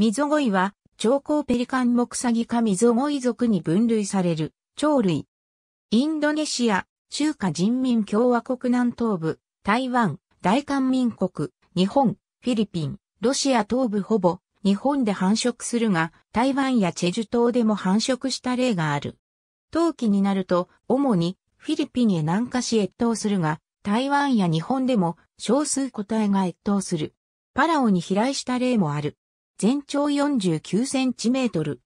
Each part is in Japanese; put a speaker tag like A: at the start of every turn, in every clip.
A: ミゾゴイは、長江ペリカンモクサギ科ミゾゴイ族に分類される、鳥類。インドネシア、中華人民共和国南東部、台湾、大韓民国、日本、フィリピン、ロシア東部ほぼ、日本で繁殖するが、台湾やチェジュ島でも繁殖した例がある。冬季になると、主にフィリピンへ南下し越冬するが、台湾や日本でも少数個体が越冬する。パラオに飛来した例もある。全長49センチメートル。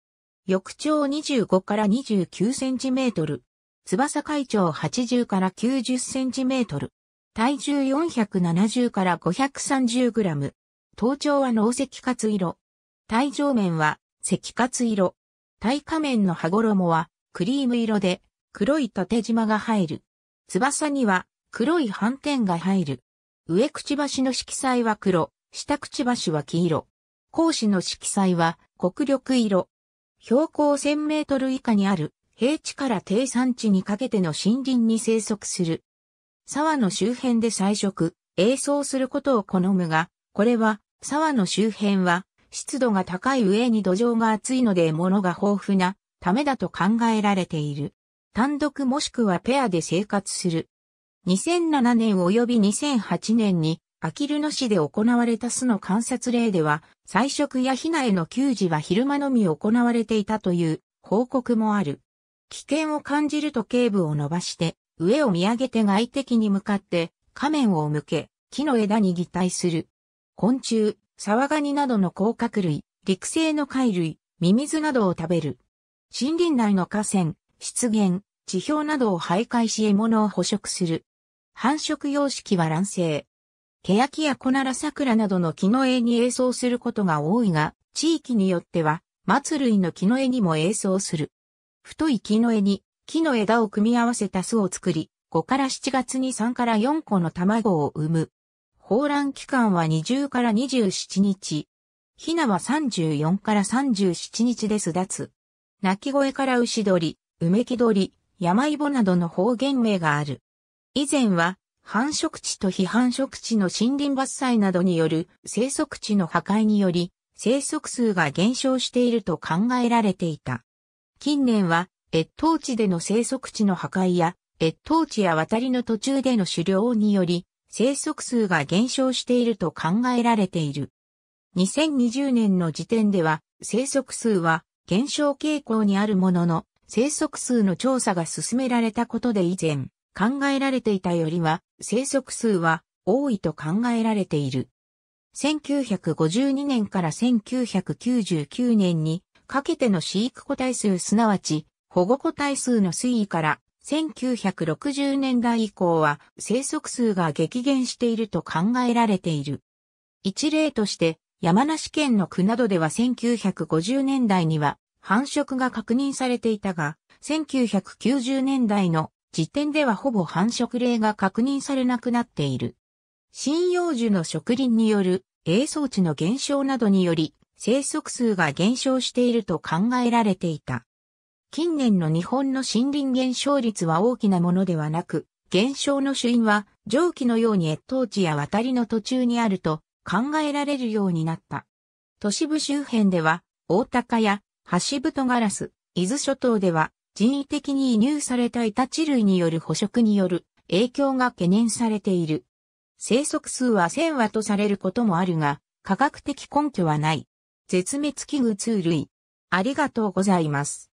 A: 翼長25から29センチメートル。翼海長80から90センチメートル。体重470から530グラム。頭頂は脳石活色。体上面は石活色。体下面の羽衣はクリーム色で黒い縦縞が入る。翼には黒い斑点が入る。上くちばしの色彩は黒、下くちばしは黄色。講師の色彩は国緑色。標高1000メートル以下にある平地から低山地にかけての森林に生息する。沢の周辺で採食、映像することを好むが、これは沢の周辺は湿度が高い上に土壌が厚いので獲物が豊富なためだと考えられている。単独もしくはペアで生活する。2007年及び2008年にあきる野市で行われた巣の観察例では、菜食やヒナへの給仕は昼間のみ行われていたという報告もある。危険を感じると頸部を伸ばして、上を見上げて外敵に向かって仮面を向け、木の枝に擬態する。昆虫、サワガニなどの甲殻類、陸生の貝類、ミミズなどを食べる。森林内の河川、湿原、地表などを徘徊し獲物を捕食する。繁殖様式は卵生、ケヤキやコナラ桜などの木の絵に映像することが多いが、地域によっては、松類の木の絵にも映像する。太い木の絵に、木の枝を組み合わせた巣を作り、5から7月に3から4個の卵を産む。放卵期間は20から27日。ヒナは34から37日で巣立つ。鳴き声から牛鳥、うめき鳥、山芋などの方言名がある。以前は、繁殖地と非繁殖地の森林伐採などによる生息地の破壊により生息数が減少していると考えられていた。近年は越冬地での生息地の破壊や越冬地や渡りの途中での狩猟により生息数が減少していると考えられている。2020年の時点では生息数は減少傾向にあるものの生息数の調査が進められたことで以前、考えられていたよりは生息数は多いと考えられている。1952年から1999年にかけての飼育個体数すなわち保護個体数の推移から1960年代以降は生息数が激減していると考えられている。一例として山梨県の区などでは1950年代には繁殖が確認されていたが、1990年代の時点ではほぼ繁殖例が確認されなくなっている。針葉樹の植林による栄装置の減少などにより生息数が減少していると考えられていた。近年の日本の森林減少率は大きなものではなく、減少の主因は蒸気のように越冬地や渡りの途中にあると考えられるようになった。都市部周辺では、大高や、橋太ガラス、伊豆諸島では、人為的に移入されたイタチ類による捕食による影響が懸念されている。生息数は1000羽とされることもあるが、科学的根拠はない。絶滅危惧2類。ありがとうございます。